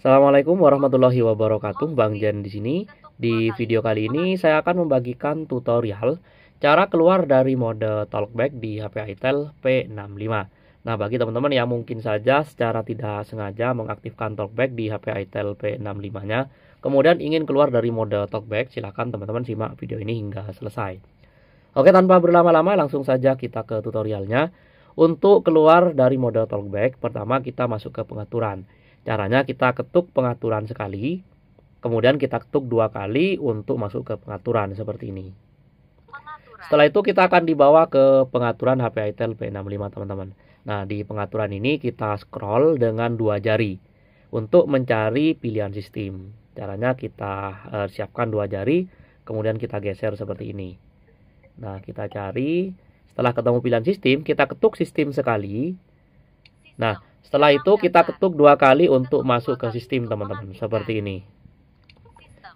Assalamualaikum warahmatullahi wabarakatuh, Bang Jan di sini. Di video kali ini saya akan membagikan tutorial cara keluar dari mode talkback di HP Itel P65. Nah, bagi teman-teman yang mungkin saja secara tidak sengaja mengaktifkan talkback di HP Itel P65-nya, kemudian ingin keluar dari mode talkback, silahkan teman-teman simak video ini hingga selesai. Oke, tanpa berlama-lama langsung saja kita ke tutorialnya. Untuk keluar dari mode talkback, pertama kita masuk ke pengaturan. Caranya kita ketuk pengaturan sekali, kemudian kita ketuk dua kali untuk masuk ke pengaturan seperti ini. Pengaturan. Setelah itu kita akan dibawa ke pengaturan HP Itel P65 teman-teman. Nah di pengaturan ini kita scroll dengan dua jari untuk mencari pilihan sistem. Caranya kita eh, siapkan dua jari, kemudian kita geser seperti ini. Nah kita cari, setelah ketemu pilihan sistem, kita ketuk sistem sekali. Nah setelah itu kita ketuk dua kali untuk masuk ke sistem teman-teman seperti ini.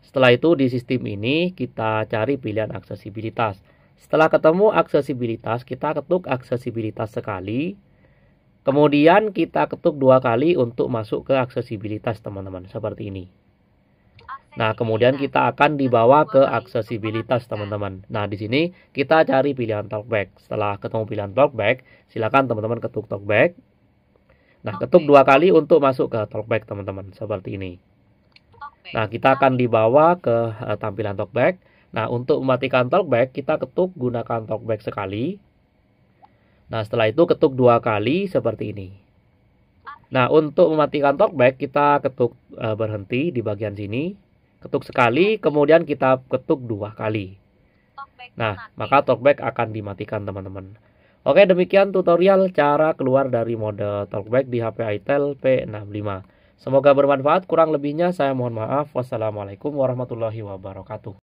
Setelah itu di sistem ini kita cari pilihan aksesibilitas. Setelah ketemu aksesibilitas kita ketuk aksesibilitas sekali. Kemudian kita ketuk dua kali untuk masuk ke aksesibilitas teman-teman seperti ini. Nah, kemudian kita akan dibawa ke aksesibilitas teman-teman. Nah, di sini kita cari pilihan talkback. Setelah ketemu pilihan talkback, silakan teman-teman ketuk talkback. Nah, okay. ketuk dua kali untuk masuk ke talkback teman-teman seperti ini. Okay. Nah, kita akan dibawa ke uh, tampilan talkback. Nah, untuk mematikan talkback, kita ketuk gunakan talkback sekali. Nah, setelah itu ketuk dua kali seperti ini. Nah, untuk mematikan talkback, kita ketuk uh, berhenti di bagian sini. Ketuk sekali, kemudian kita ketuk dua kali. Nah, maka talkback akan dimatikan teman-teman. Oke demikian tutorial cara keluar dari mode talkback di HP itel P65. Semoga bermanfaat, kurang lebihnya saya mohon maaf. Wassalamualaikum warahmatullahi wabarakatuh.